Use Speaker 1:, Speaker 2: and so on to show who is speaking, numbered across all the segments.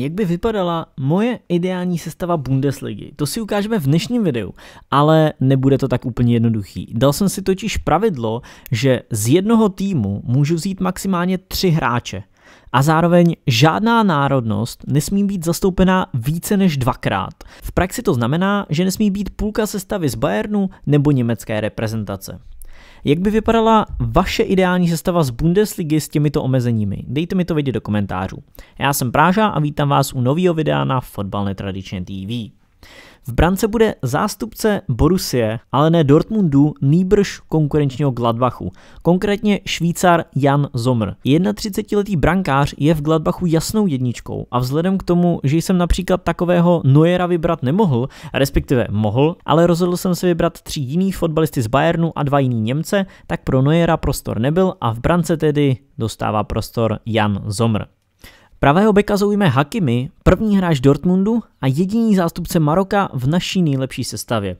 Speaker 1: jak by vypadala moje ideální sestava Bundesligy. To si ukážeme v dnešním videu, ale nebude to tak úplně jednoduchý. Dal jsem si totiž pravidlo, že z jednoho týmu můžu vzít maximálně tři hráče. A zároveň žádná národnost nesmí být zastoupená více než dvakrát. V praxi to znamená, že nesmí být půlka sestavy z Bayernu nebo německé reprezentace. Jak by vypadala vaše ideální sestava z Bundesligy s těmito omezeními? Dejte mi to vědět do komentářů. Já jsem Práža a vítám vás u nového videa na Fotbal netradičně TV. V brance bude zástupce Borussie, ale ne Dortmundu, nýbrž konkurenčního Gladbachu. Konkrétně Švýcar Jan Zomr. 31-letý brankář je v Gladbachu jasnou jedničkou a vzhledem k tomu, že jsem například takového Neuera vybrat nemohl, respektive mohl, ale rozhodl jsem se vybrat tři jiný fotbalisty z Bayernu a dva jiný Němce, tak pro Neuera prostor nebyl a v brance tedy dostává prostor Jan Zomr. Pravého beka zaujme Hakimi, první hráč Dortmundu a jediný zástupce Maroka v naší nejlepší sestavě.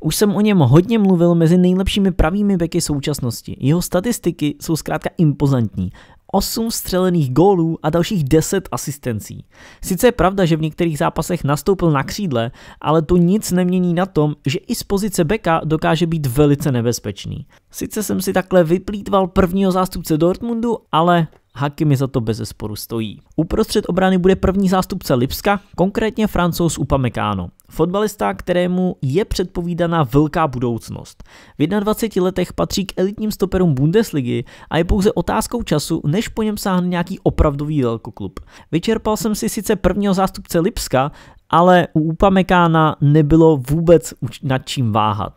Speaker 1: Už jsem o něm hodně mluvil mezi nejlepšími pravými beky současnosti. Jeho statistiky jsou zkrátka impozantní. 8 střelených gólů a dalších 10 asistencí. Sice je pravda, že v některých zápasech nastoupil na křídle, ale to nic nemění na tom, že i z pozice beka dokáže být velice nebezpečný. Sice jsem si takhle vyplýtval prvního zástupce Dortmundu, ale Haky mi za to bez sporu stojí. Uprostřed obrany bude první zástupce Lipska, konkrétně francouz Upamecano. Fotbalista, kterému je předpovídaná velká budoucnost. V 21 letech patří k elitním stoperům Bundesligy a je pouze otázkou času, než po něm sáhne nějaký opravdový velkoklub. Vyčerpal jsem si sice prvního zástupce Lipska, ale u Upamecana nebylo vůbec nad čím váhat.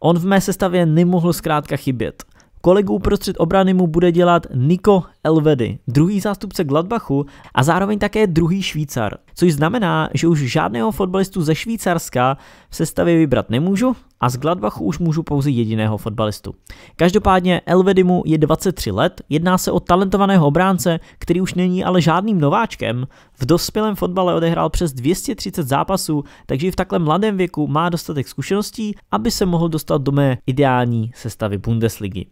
Speaker 1: On v mé sestavě nemohl zkrátka chybět. Kolegu uprostřed obrany mu bude dělat Niko Elvedy, druhý zástupce Gladbachu a zároveň také druhý Švýcar, což znamená, že už žádného fotbalistu ze Švýcarska v sestavě vybrat nemůžu a z Gladbachu už můžu pouze jediného fotbalistu. Každopádně Elvedy mu je 23 let, jedná se o talentovaného obránce, který už není ale žádným nováčkem. V dospělém fotbale odehrál přes 230 zápasů, takže i v takhle mladém věku má dostatek zkušeností, aby se mohl dostat do mé ideální sestavy Bundesligy.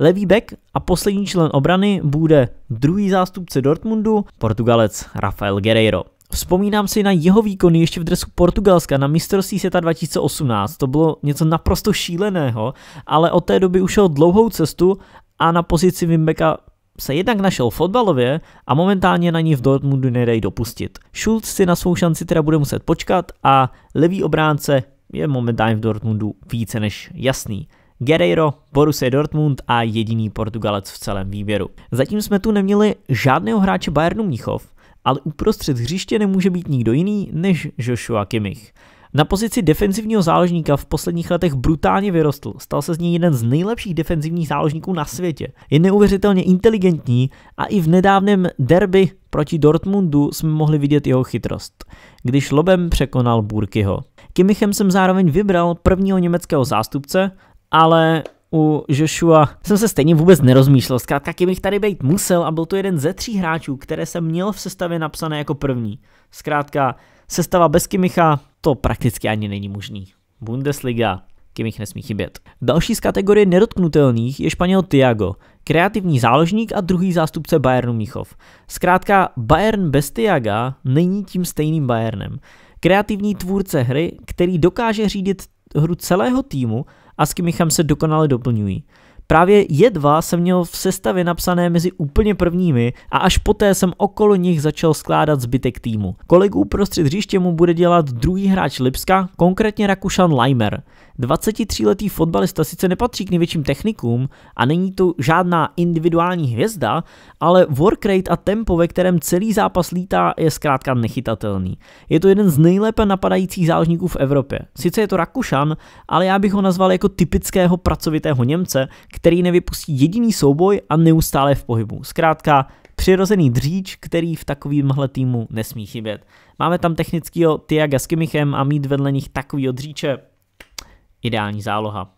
Speaker 1: Levý back a poslední člen obrany bude druhý zástupce Dortmundu, Portugalec Rafael Guerreiro. Vzpomínám si na jeho výkony ještě v dresu Portugalska na mistrovství světa 2018. To bylo něco naprosto šíleného, ale od té doby ušel dlouhou cestu a na pozici Wimbeka se jednak našel fotbalově a momentálně na ní v Dortmundu nedají dopustit. Schulz si na svou šanci teda bude muset počkat a levý obránce je momentálně v Dortmundu více než jasný. Guerreiro, Borussia Dortmund a jediný Portugalec v celém výběru. Zatím jsme tu neměli žádného hráče Bayernu Mnichov, ale uprostřed hřiště nemůže být nikdo jiný než Joshua Kimmich. Na pozici defenzivního záložníka v posledních letech brutálně vyrostl, stal se z něj jeden z nejlepších defenzivních záložníků na světě. Je neuvěřitelně inteligentní a i v nedávném derby proti Dortmundu jsme mohli vidět jeho chytrost, když lobem překonal Burkyho. Kimichem jsem zároveň vybral prvního německého zástupce ale u Joshua jsem se stejně vůbec nerozmýšlel, zkrátka kdybych tady být musel a byl to jeden ze tří hráčů, které jsem měl v sestavě napsané jako první. Zkrátka, sestava bez Kimicha, to prakticky ani není možný. Bundesliga, Kimich nesmí chybět. Další z kategorie nedotknutelných je Španěl Tiago, kreativní záložník a druhý zástupce Bayernu Michov. Zkrátka, Bayern bez Tiaga není tím stejným Bayernem kreativní tvůrce hry, který dokáže řídit hru celého týmu a s Kimichem se dokonale doplňují. Právě dva jsem měl v sestavě napsané mezi úplně prvními a až poté jsem okolo nich začal skládat zbytek týmu. Kolegů prostřed hřiště mu bude dělat druhý hráč Lipska, konkrétně Rakušan Leimer. 23-letý fotbalista sice nepatří k největším technikům a není to žádná individuální hvězda, ale work rate a tempo, ve kterém celý zápas lítá, je zkrátka nechytatelný. Je to jeden z nejlépe napadajících záložníků v Evropě. Sice je to Rakušan, ale já bych ho nazval jako typického pracovitého Němce, který který nevypustí jediný souboj a neustále v pohybu. Zkrátka, přirozený dříč, který v takovýmhle týmu nesmí chybět. Máme tam technického Tiaga s Kimichem a mít vedle nich takový dříče. Ideální záloha.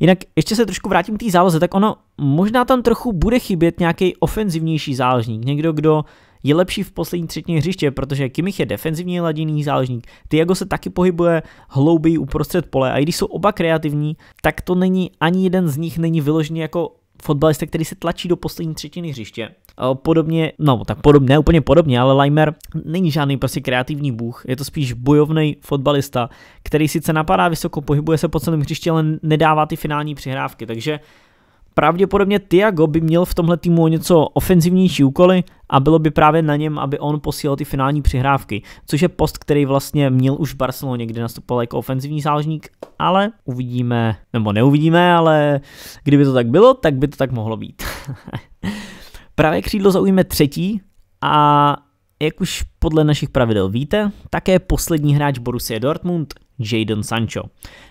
Speaker 1: Jinak ještě se trošku vrátím k té záloze, tak ono možná tam trochu bude chybět nějaký ofenzivnější záložník, někdo, kdo je lepší v poslední třetině hřiště, protože Kimich je defenzivně laděný záložník, Tiago se taky pohybuje hlouběji uprostřed pole a i když jsou oba kreativní, tak to není ani jeden z nich není vyložený jako fotbalista, který se tlačí do poslední třetiny hřiště. Podobně, no tak podobně, ne úplně podobně, ale Limer není žádný prostě kreativní bůh, je to spíš bojovný fotbalista, který sice napadá vysoko, pohybuje se po celém hřiště, ale nedává ty finální přihrávky, takže Pravděpodobně Tiago by měl v tomhle týmu něco ofenzivnější úkoly a bylo by právě na něm, aby on posílal ty finální přihrávky, což je post, který vlastně měl už v Barceloně, kdy nastupoval jako ofenzivní záložník, ale uvidíme, nebo neuvidíme, ale kdyby to tak bylo, tak by to tak mohlo být. Pravé křídlo zaujme třetí a jak už podle našich pravidel víte, také poslední hráč Borussia Dortmund, Jadon Sancho.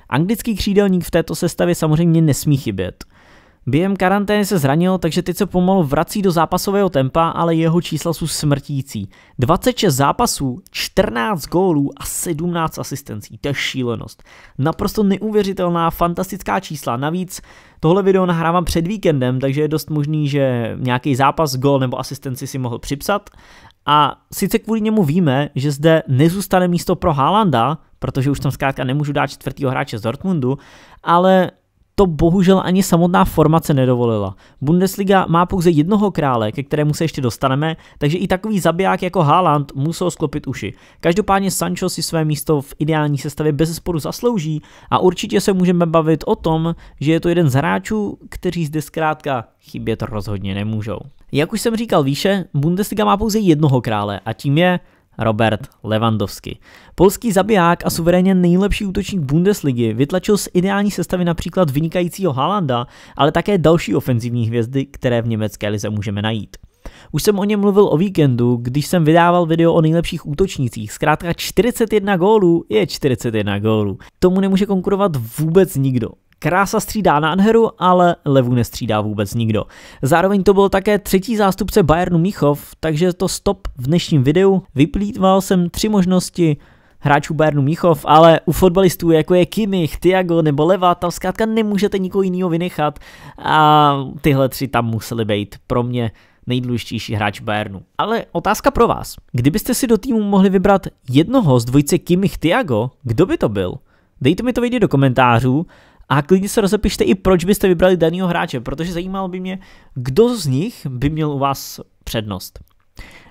Speaker 1: Anglický křídelník v této sestavě samozřejmě nesmí chybět – Během karantény se zranil, takže teď se pomalu vrací do zápasového tempa, ale jeho čísla jsou smrtící. 26 zápasů, 14 gólů a 17 asistencí, to je šílenost. Naprosto neuvěřitelná, fantastická čísla. Navíc tohle video nahrávám před víkendem, takže je dost možný, že nějaký zápas, gól nebo asistenci si mohl připsat. A sice kvůli němu víme, že zde nezůstane místo pro Haalanda, protože už tam zkrátka nemůžu dát čtvrtýho hráče z Dortmundu, ale to bohužel ani samotná formace nedovolila. Bundesliga má pouze jednoho krále, ke kterému se ještě dostaneme, takže i takový zabiják jako Haaland musel sklopit uši. Každopádně Sancho si své místo v ideální sestavě bez sporu zaslouží a určitě se můžeme bavit o tom, že je to jeden z hráčů, kteří zde zkrátka chybět rozhodně nemůžou. Jak už jsem říkal výše, Bundesliga má pouze jednoho krále a tím je Robert Lewandowski. Polský zabiják a suverénně nejlepší útočník Bundesligy vytlačil z ideální sestavy například vynikajícího Halanda, ale také další ofenzivní hvězdy, které v německé lize můžeme najít. Už jsem o něm mluvil o víkendu, když jsem vydával video o nejlepších útočnících. Zkrátka 41 gólů je 41 gólů. Tomu nemůže konkurovat vůbec nikdo. Krása střídá nádheru, ale levu nestřídá vůbec nikdo. Zároveň to byl také třetí zástupce Bayernu Míchov, takže to stop v dnešním videu. Vyplýtval jsem tři možnosti hráčů Bayernu Míchov, ale u fotbalistů jako je Kimmich, Tiago nebo Leva, tam zkrátka nemůžete nikoho jiného vynechat a tyhle tři tam museli být pro mě nejdůležitější hráč Bayernu. Ale otázka pro vás. Kdybyste si do týmu mohli vybrat jednoho z dvojice Kimmich Tiago, kdo by to byl? Dejte mi to vědět do komentářů a klidně se rozepište i, proč byste vybrali daného hráče, protože zajímalo by mě, kdo z nich by měl u vás přednost.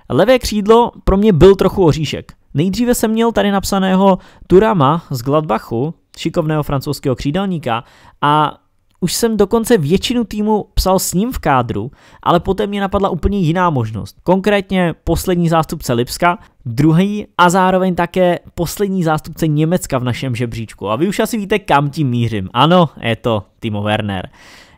Speaker 1: Levé křídlo pro mě byl trochu oříšek. Nejdříve jsem měl tady napsaného Turama z Gladbachu, šikovného francouzského křídelníka a už jsem dokonce většinu týmu psal s ním v kádru, ale poté mě napadla úplně jiná možnost. Konkrétně poslední zástupce Lipska, druhý a zároveň také poslední zástupce Německa v našem žebříčku. A vy už asi víte, kam tím mířím. Ano, je to Timo Werner.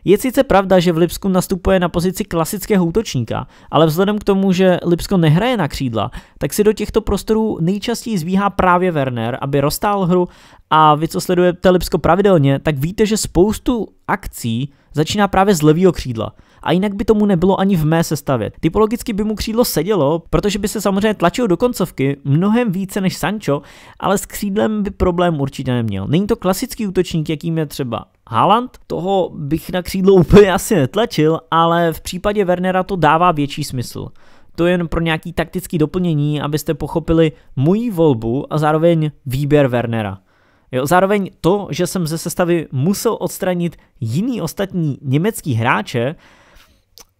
Speaker 1: Je sice pravda, že v Lipsku nastupuje na pozici klasického útočníka, ale vzhledem k tomu, že Lipsko nehraje na křídla, tak si do těchto prostorů nejčastěji zbíhá právě Werner, aby roztál hru a vy, co sledujete Lipsko pravidelně, tak víte, že spoustu akcí začíná právě z levého křídla. A jinak by tomu nebylo ani v mé sestavě. Typologicky by mu křídlo sedělo, protože by se samozřejmě tlačil do koncovky mnohem více než Sancho, ale s křídlem by problém určitě neměl. Není to klasický útočník, jakým je třeba Haaland, toho bych na křídlo úplně asi netlačil, ale v případě Wernera to dává větší smysl. To je jen pro nějaký taktický doplnění, abyste pochopili moji volbu a zároveň výběr Wernera. Jo, zároveň to, že jsem ze sestavy musel odstranit jiný ostatní německý hráče,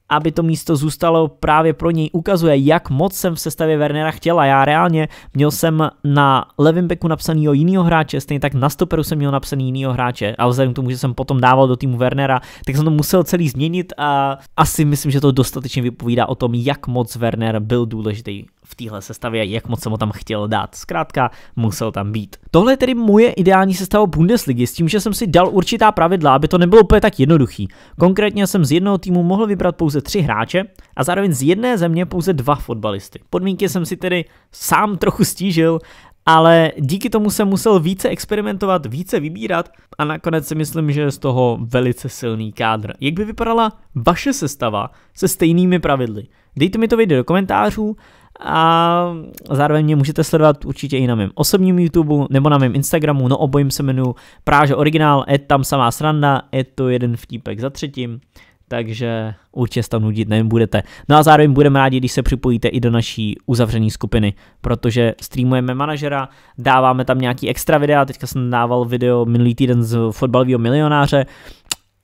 Speaker 1: aby to místo zůstalo právě pro něj, ukazuje, jak moc jsem v sestavě Wernera chtěla. Já reálně měl jsem na levém beku napsanýho jinýho hráče, stejně tak na stoperu jsem měl napsaný jinýho hráče a vzhledem k tomu, že jsem potom dával do týmu Wernera, tak jsem to musel celý změnit a asi myslím, že to dostatečně vypovídá o tom, jak moc Werner byl důležitý v téhle sestavě, jak moc jsem ho tam chtěl dát. Zkrátka, musel tam být. Tohle je tedy moje ideální sestava Bundesligy s tím, že jsem si dal určitá pravidla, aby to nebylo úplně tak jednoduchý. Konkrétně jsem z jednoho týmu mohl vybrat pouze tři hráče a zároveň z jedné země pouze dva fotbalisty. Podmínky jsem si tedy sám trochu stížil, ale díky tomu jsem musel více experimentovat, více vybírat a nakonec si myslím, že je z toho velice silný kádr. Jak by vypadala vaše sestava se stejnými pravidly? Dejte mi to vědět do komentářů, a zároveň mě můžete sledovat určitě i na mém osobním YouTube nebo na mém Instagramu, no obojím se jmenuji Práže Originál, je tam samá sranda, je to jeden vtípek za třetím, takže určitě se tam nudit nebudete. No a zároveň budeme rádi, když se připojíte i do naší uzavřené skupiny, protože streamujeme manažera, dáváme tam nějaký extra videa, teďka jsem dával video minulý týden z fotbalového milionáře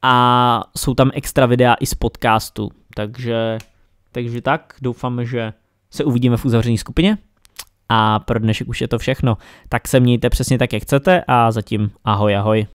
Speaker 1: a jsou tam extra videa i z podcastu, takže, takže tak, doufám, že se uvidíme v uzavřené skupině. A pro dnešek už je to všechno. Tak se mějte přesně tak, jak chcete a zatím ahoj ahoj.